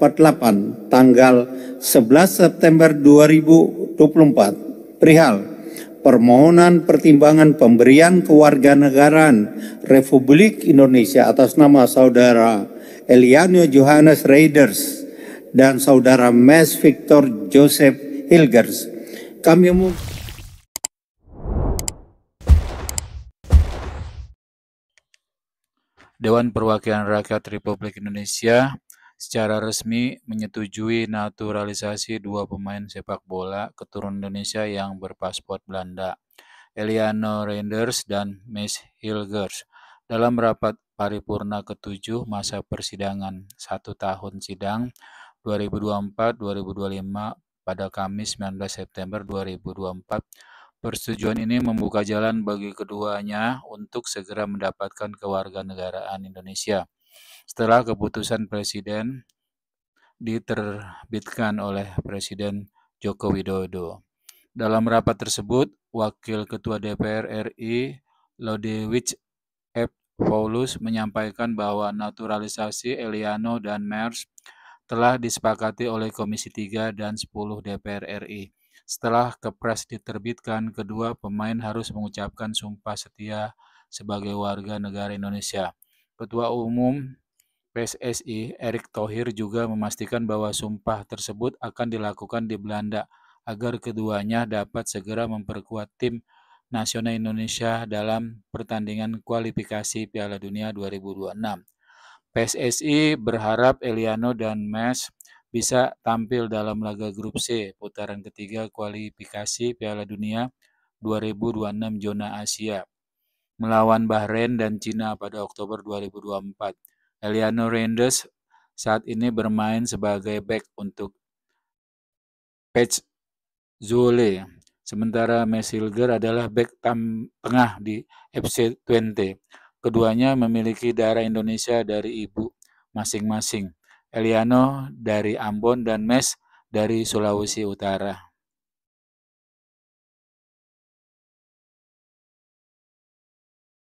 48 tanggal 11 September 2024 perihal permohonan pertimbangan pemberian kewarganegaraan Republik Indonesia atas nama saudara Eliano Johannes Raiders dan saudara Mes Victor Joseph Hilgers. Kami umum Dewan Perwakilan Rakyat Republik Indonesia secara resmi menyetujui naturalisasi dua pemain sepak bola keturunan Indonesia yang berpaspor Belanda, Eliano Reinders dan Miss Hilgers. Dalam rapat paripurna ketujuh masa persidangan satu tahun sidang 2024-2025 pada Kamis 19 September 2024, persetujuan ini membuka jalan bagi keduanya untuk segera mendapatkan kewarganegaraan Indonesia setelah keputusan presiden diterbitkan oleh Presiden Joko Widodo. Dalam rapat tersebut, Wakil Ketua DPR RI Lodewijk F. Paulus menyampaikan bahwa naturalisasi Eliano dan Mers telah disepakati oleh Komisi 3 dan 10 DPR RI. Setelah kepres diterbitkan, kedua pemain harus mengucapkan sumpah setia sebagai warga negara Indonesia. Ketua Umum PSSI Erick Thohir juga memastikan bahwa sumpah tersebut akan dilakukan di Belanda agar keduanya dapat segera memperkuat tim nasional Indonesia dalam pertandingan kualifikasi Piala Dunia 2026. PSSI berharap Eliano dan Mes bisa tampil dalam laga grup C putaran ketiga kualifikasi Piala Dunia 2026 zona Asia melawan Bahrain dan Cina pada Oktober 2024. Eliano Rendes saat ini bermain sebagai back untuk Pech Zule. Sementara Mesilger adalah back tengah di FC20. Keduanya memiliki darah Indonesia dari ibu masing-masing. Eliano dari Ambon dan Mes dari Sulawesi Utara.